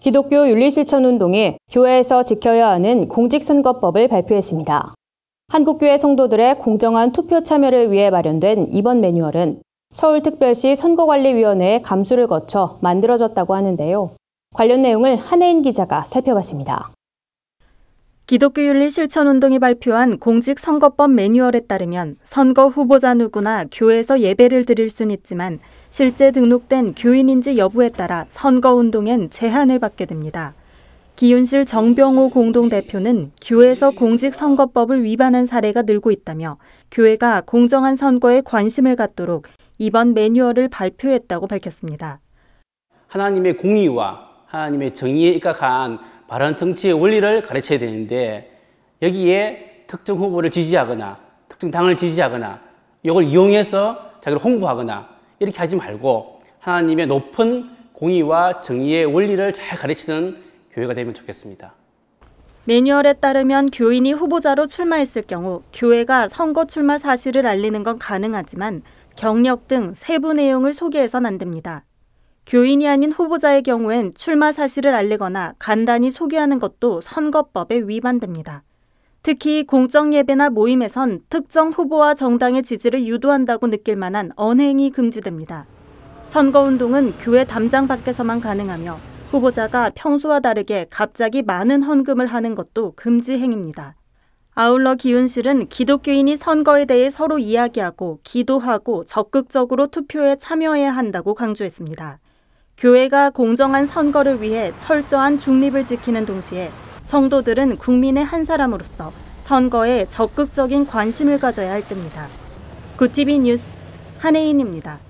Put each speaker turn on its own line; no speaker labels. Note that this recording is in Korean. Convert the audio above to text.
기독교 윤리실천운동이 교회에서 지켜야 하는 공직선거법을 발표했습니다. 한국교회 성도들의 공정한 투표 참여를 위해 마련된 이번 매뉴얼은 서울특별시 선거관리위원회의 감수를 거쳐 만들어졌다고 하는데요. 관련 내용을 한혜인 기자가 살펴봤습니다.
기독교 윤리 실천 운동이 발표한 공직 선거법 매뉴얼에 따르면 선거 후보자 누구나 교회에서 예배를 드릴 순 있지만 실제 등록된 교인인지 여부에 따라 선거 운동엔 제한을 받게 됩니다. 기윤실 정병호 공동대표는 교회에서 공직 선거법을 위반한 사례가 늘고 있다며 교회가 공정한 선거에 관심을 갖도록 이번 매뉴얼을 발표했다고 밝혔습니다.
하나님의 공의와 하나님의 정의에 입각한 바른 정치의 원리를 가르쳐야 되는데 여기에 특정 후보를 지지하거나 특정 당을 지지하거나 이걸 이용해서 자기를 홍보하거나 이렇게 하지 말고 하나님의 높은 공의와 정의의 원리를 잘 가르치는 교회가 되면 좋겠습니다.
매뉴얼에 따르면 교인이 후보자로 출마했을 경우 교회가 선거 출마 사실을 알리는 건 가능하지만 경력 등 세부 내용을 소개해선 안 됩니다. 교인이 아닌 후보자의 경우엔 출마 사실을 알리거나 간단히 소개하는 것도 선거법에 위반됩니다. 특히 공정 예배나 모임에선 특정 후보와 정당의 지지를 유도한다고 느낄 만한 언행이 금지됩니다. 선거운동은 교회 담장 밖에서만 가능하며 후보자가 평소와 다르게 갑자기 많은 헌금을 하는 것도 금지 행위입니다. 아울러 기운실은 기독교인이 선거에 대해 서로 이야기하고 기도하고 적극적으로 투표에 참여해야 한다고 강조했습니다. 교회가 공정한 선거를 위해 철저한 중립을 지키는 동시에 성도들은 국민의 한 사람으로서 선거에 적극적인 관심을 가져야 할 때입니다. 구티비 뉴스 한혜인입니다.